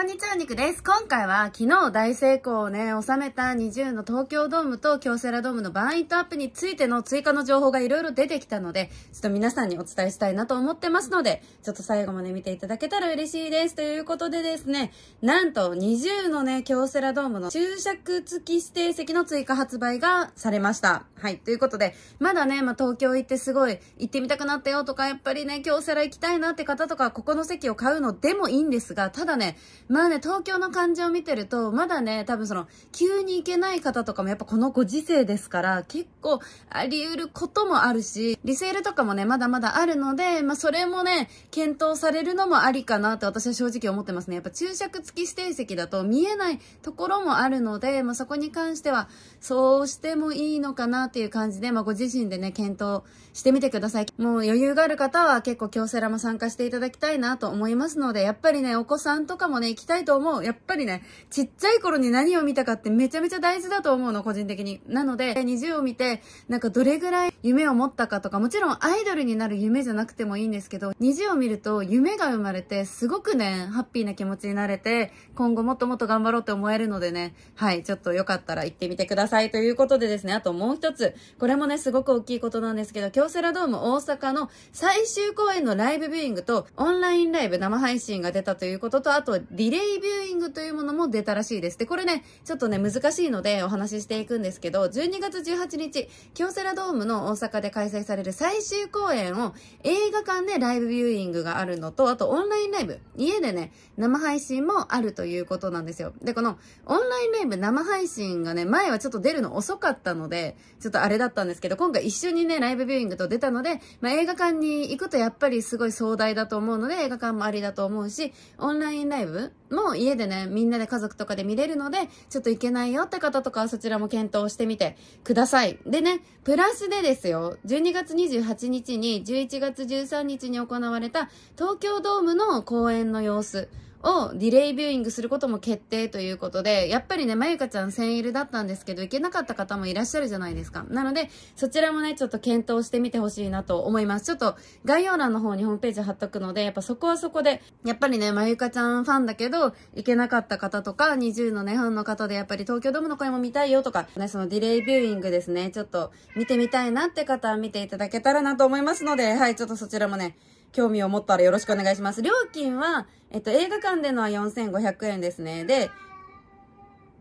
こんにちは、肉です。今回は昨日大成功をね、収めた20の東京ドームと京セラドームのバーンイントアップについての追加の情報がいろいろ出てきたので、ちょっと皆さんにお伝えしたいなと思ってますので、ちょっと最後まで見ていただけたら嬉しいです。ということでですね、なんと20のね、京セラドームの注釈付き指定席の追加発売がされました。はい、ということで、まだね、まあ、東京行ってすごい行ってみたくなったよとか、やっぱりね、京セラ行きたいなって方とか、ここの席を買うのでもいいんですが、ただね、まあね、東京の感じを見てると、まだね、多分その、急に行けない方とかもやっぱこのご時世ですから、結構あり得ることもあるし、リセールとかもね、まだまだあるので、まあそれもね、検討されるのもありかなって私は正直思ってますね。やっぱ注釈付き指定席だと見えないところもあるので、まあそこに関しては、そうしてもいいのかなっていう感じで、まあご自身でね、検討してみてください。もう余裕がある方は結構京セラも参加していただきたいなと思いますので、やっぱりね、お子さんとかもね、きたいと思う。やっぱりね、ちっちゃい頃に何を見たかってめちゃめちゃ大事だと思うの、個人的に。なので、20を見て、なんかどれぐらい夢を持ったかとか、もちろんアイドルになる夢じゃなくてもいいんですけど、20を見ると夢が生まれて、すごくね、ハッピーな気持ちになれて、今後もっともっと頑張ろうって思えるのでね、はい、ちょっとよかったら行ってみてくださいということでですね、あともう一つ、これもね、すごく大きいことなんですけど、京セラドーム大阪の最終公演のライブビューイングと、オンラインライブ生配信が出たということと、あと、リリレービューイングというものも出たらしいです。で、これね、ちょっとね、難しいのでお話ししていくんですけど、12月18日、京セラドームの大阪で開催される最終公演を映画館でライブビューイングがあるのと、あとオンラインライブ、家でね、生配信もあるということなんですよ。で、このオンラインライブ生配信がね、前はちょっと出るの遅かったので、ちょっとあれだったんですけど、今回一緒にね、ライブビューイングと出たので、まあ、映画館に行くとやっぱりすごい壮大だと思うので、映画館もありだと思うし、オンラインライブも家でね、みんなで家族とかで見れるので、ちょっと行けないよって方とかはそちらも検討してみてください。でね、プラスでですよ、12月28日に11月13日に行われた東京ドームの公演の様子。をディレイビューイングすることも決定ということで、やっぱりね、まゆかちゃん1000入りだったんですけど、行けなかった方もいらっしゃるじゃないですか。なので、そちらもね、ちょっと検討してみてほしいなと思います。ちょっと概要欄の方にホームページ貼っとくので、やっぱそこはそこで、やっぱりね、まゆかちゃんファンだけど、行けなかった方とか、20のね、ファンの方で、やっぱり東京ドームの声も見たいよとか、ね、そのディレイビューイングですね、ちょっと見てみたいなって方は見ていただけたらなと思いますので、はい、ちょっとそちらもね、興味を持ったらよろしくお願いします。料金は、えっと、映画館でのは4500円ですね。で、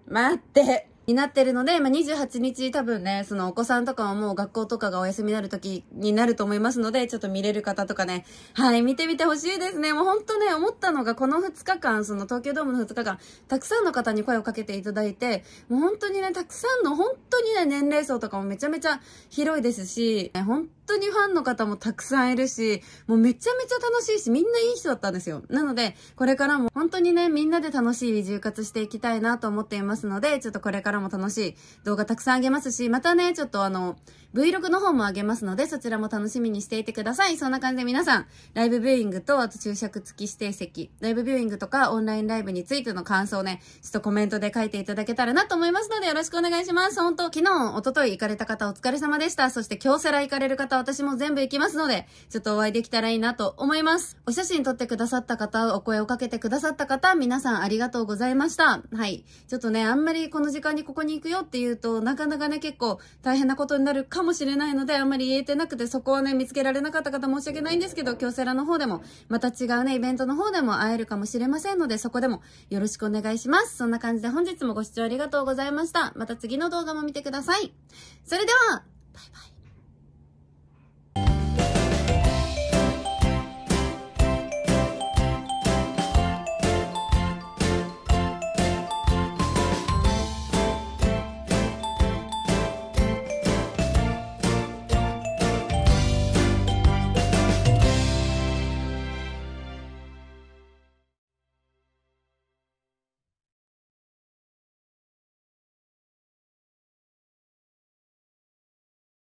待ってになってるので、まあ、28日多分ね、そのお子さんとかはもう学校とかがお休みになる時になると思いますので、ちょっと見れる方とかね、はい、見てみてほしいですね。もうほんとね、思ったのがこの2日間、その東京ドームの2日間、たくさんの方に声をかけていただいて、もう本当にね、たくさんの本当にね、年齢層とかもめちゃめちゃ広いですし、ね、本当にファンの方もたくさんいるし、もうめちゃめちゃ楽しいし、みんないい人だったんですよ。なので、これからも本当にね、みんなで楽しい移住活していきたいなと思っていますので、ちょっとこれからも楽しい動画たくさんあげますし、またね、ちょっとあの、Vlog の方もあげますので、そちらも楽しみにしていてください。そんな感じで皆さん、ライブビューイングと、あと注釈付き指定席、ライブビューイングとかオンラインライブについての感想をね、ちょっとコメントで書いていただけたらなと思いますので、よろしくお願いします。本当、昨日、おととい行かれた方お疲れ様でした。そして今日セラ行かれる方私も全部行きますので、ちょっとお会いできたらいいなと思います。お写真撮ってくださった方、お声をかけてくださった方、皆さんありがとうございました。はい。ちょっとね、あんまりこの時間にここに行くよって言うと、なかなかね、結構大変なことになるかもしれないので、あんまり言えてなくて、そこをね、見つけられなかった方申し訳ないんですけど、京セラの方でも、また違うね、イベントの方でも会えるかもしれませんので、そこでもよろしくお願いします。そんな感じで本日もご視聴ありがとうございました。また次の動画も見てください。それでは、バイバイ。